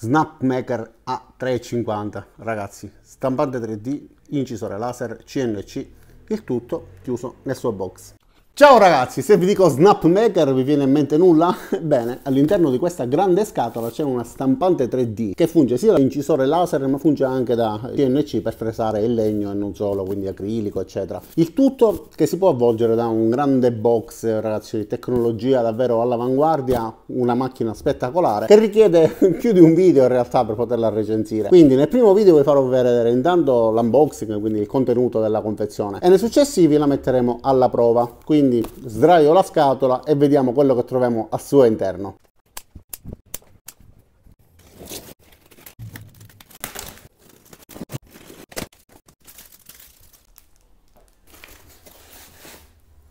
Snapmaker A350 ragazzi stampante 3D incisore laser CNC il tutto chiuso nel suo box Ciao ragazzi, se vi dico Snapmaker vi viene in mente nulla? Bene, all'interno di questa grande scatola c'è una stampante 3D che funge sia da incisore laser ma funge anche da TNC per fresare il legno e non solo, quindi acrilico eccetera. Il tutto che si può avvolgere da un grande box, ragazzi, di tecnologia davvero all'avanguardia, una macchina spettacolare che richiede più di un video in realtà per poterla recensire. Quindi nel primo video vi farò vedere intanto l'unboxing, quindi il contenuto della confezione e nei successivi la metteremo alla prova. Quindi quindi sdraio la scatola e vediamo quello che troviamo al suo interno.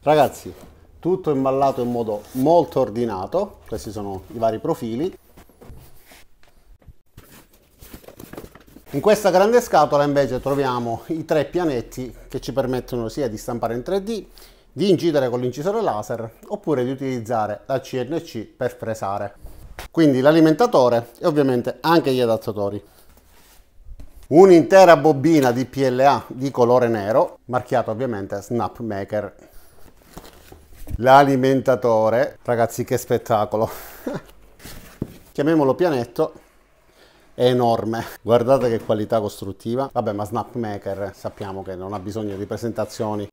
Ragazzi, tutto imballato in modo molto ordinato, questi sono i vari profili. In questa grande scatola invece troviamo i tre pianetti che ci permettono sia di stampare in 3D di incidere con l'incisore laser oppure di utilizzare la CNC per fresare. Quindi l'alimentatore e ovviamente anche gli adattatori. Un'intera bobina di PLA di colore nero, marchiata ovviamente Snapmaker. L'alimentatore, ragazzi che spettacolo! Chiamiamolo pianetto, è enorme. Guardate che qualità costruttiva. Vabbè, ma Snapmaker sappiamo che non ha bisogno di presentazioni.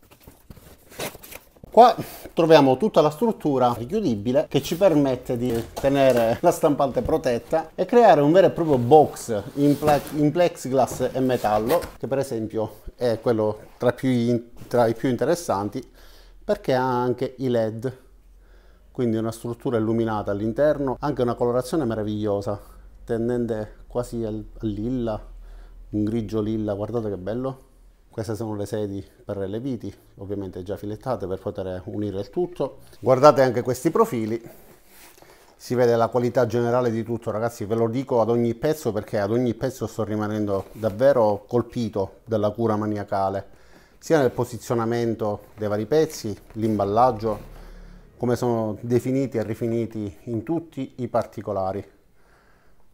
Qua troviamo tutta la struttura richiudibile che ci permette di tenere la stampante protetta e creare un vero e proprio box in, ple in plexiglass e metallo che per esempio è quello tra, più tra i più interessanti perché ha anche i led quindi una struttura illuminata all'interno anche una colorazione meravigliosa tendente quasi al, lilla un grigio lilla guardate che bello queste sono le sedi per le viti, ovviamente già filettate per poter unire il tutto. Guardate anche questi profili, si vede la qualità generale di tutto ragazzi, ve lo dico ad ogni pezzo perché ad ogni pezzo sto rimanendo davvero colpito dalla cura maniacale, sia nel posizionamento dei vari pezzi, l'imballaggio, come sono definiti e rifiniti in tutti i particolari.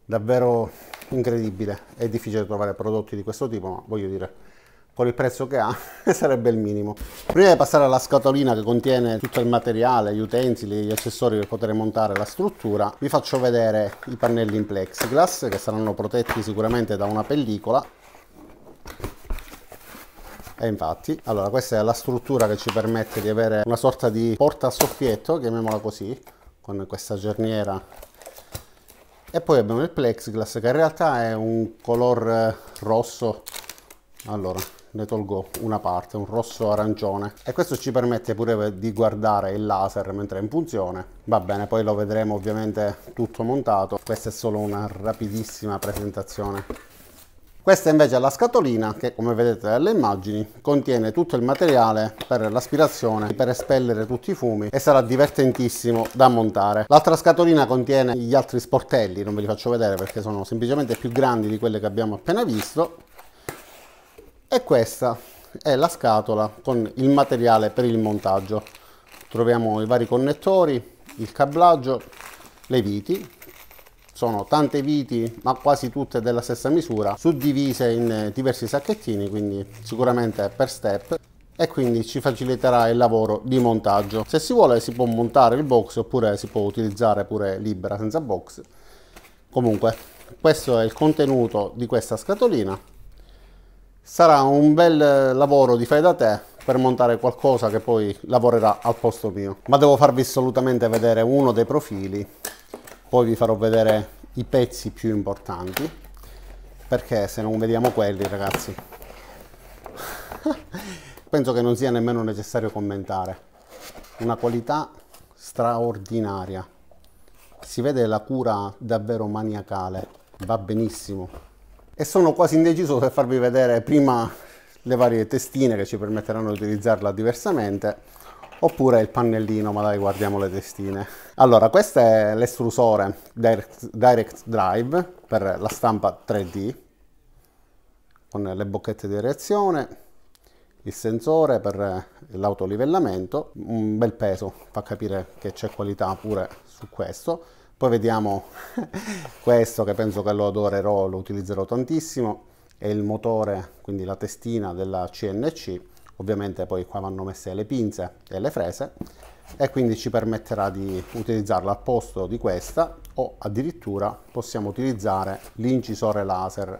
Davvero incredibile, è difficile trovare prodotti di questo tipo, ma voglio dire con il prezzo che ha sarebbe il minimo prima di passare alla scatolina che contiene tutto il materiale gli utensili gli accessori per poter montare la struttura vi faccio vedere i pannelli in plexiglass che saranno protetti sicuramente da una pellicola e infatti, allora questa è la struttura che ci permette di avere una sorta di porta a soffietto, chiamiamola così, con questa cerniera. E poi abbiamo il plexiglass che in realtà è un color eh, rosso. Allora, ne tolgo una parte, un rosso arancione e questo ci permette pure di guardare il laser mentre è in funzione. Va bene, poi lo vedremo ovviamente tutto montato, questa è solo una rapidissima presentazione. Questa invece è la scatolina che come vedete dalle immagini contiene tutto il materiale per l'aspirazione, per espellere tutti i fumi e sarà divertentissimo da montare. L'altra scatolina contiene gli altri sportelli, non ve li faccio vedere perché sono semplicemente più grandi di quelle che abbiamo appena visto e questa è la scatola con il materiale per il montaggio troviamo i vari connettori il cablaggio le viti sono tante viti ma quasi tutte della stessa misura suddivise in eh, diversi sacchettini quindi sicuramente per step e quindi ci faciliterà il lavoro di montaggio se si vuole si può montare il box oppure si può utilizzare pure libera senza box comunque questo è il contenuto di questa scatolina sarà un bel eh, lavoro di fai da te per montare qualcosa che poi lavorerà al posto mio ma devo farvi assolutamente vedere uno dei profili poi vi farò vedere i pezzi più importanti perché se non vediamo quelli ragazzi penso che non sia nemmeno necessario commentare una qualità straordinaria si vede la cura davvero maniacale va benissimo e sono quasi indeciso se farvi vedere prima le varie testine che ci permetteranno di utilizzarla diversamente oppure il pannellino, ma dai guardiamo le testine. Allora, questo è l'estrusore direct, direct, Drive per la stampa 3D con le bocchette di reazione, il sensore per l'autolivellamento, un bel peso, fa capire che c'è qualità pure su questo poi vediamo questo che penso che lo adorerò, lo utilizzerò tantissimo, è il motore, quindi la testina della CNC, ovviamente poi qua vanno messe le pinze e le frese e quindi ci permetterà di utilizzarla al posto di questa o addirittura possiamo utilizzare l'incisore laser.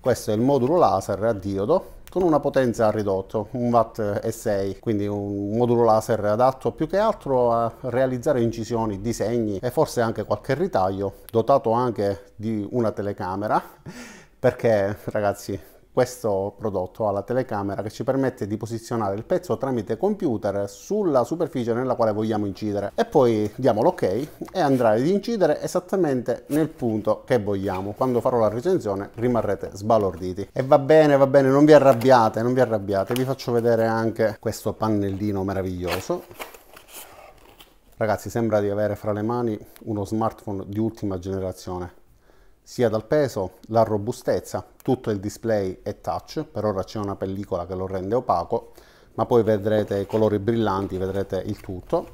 Questo è il modulo laser a diodo con una potenza ridotta, un watt e 6, quindi un modulo laser adatto più che altro a realizzare incisioni, disegni e forse anche qualche ritaglio, dotato anche di una telecamera, perché ragazzi questo prodotto alla telecamera che ci permette di posizionare il pezzo tramite computer sulla superficie nella quale vogliamo incidere e poi diamo l'ok ok e andrà ad incidere esattamente nel punto che vogliamo. Quando farò la recensione rimarrete sbalorditi. E va bene, va bene, non vi arrabbiate, non vi arrabbiate, vi faccio vedere anche questo pannellino meraviglioso. Ragazzi, sembra di avere fra le mani uno smartphone di ultima generazione sia dal peso, la robustezza, tutto il display è touch, per ora c'è una pellicola che lo rende opaco, ma poi vedrete i colori brillanti, vedrete il tutto.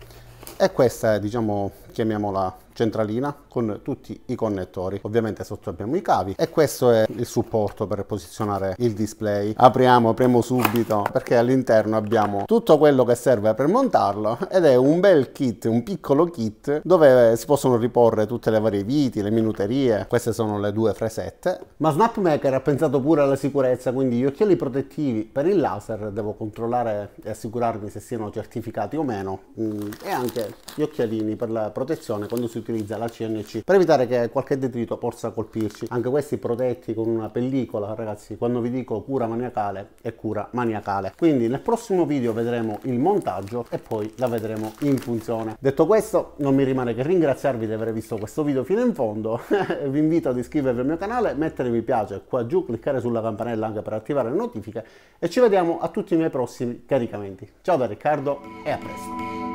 E questa è, diciamo, chiamiamola centralina con tutti i connettori ovviamente sotto abbiamo i cavi e questo è il supporto per posizionare il display apriamo apriamo subito perché all'interno abbiamo tutto quello che serve per montarlo ed è un bel kit un piccolo kit dove si possono riporre tutte le varie viti le minuterie queste sono le due fresette ma Snapmaker ha pensato pure alla sicurezza quindi gli occhiali protettivi per il laser devo controllare e assicurarmi se siano certificati o meno mm, e anche gli occhialini per la protezione quando si utilizza la CNC per evitare che qualche detrito possa colpirci. Anche questi protetti con una pellicola, ragazzi, quando vi dico cura maniacale è cura maniacale. Quindi nel prossimo video vedremo il montaggio e poi la vedremo in funzione. Detto questo, non mi rimane che ringraziarvi di aver visto questo video fino in fondo. vi invito ad iscrivervi al mio canale, mettere mi piace qua giù, cliccare sulla campanella anche per attivare le notifiche e ci vediamo a tutti i miei prossimi caricamenti. Ciao da Riccardo e a presto!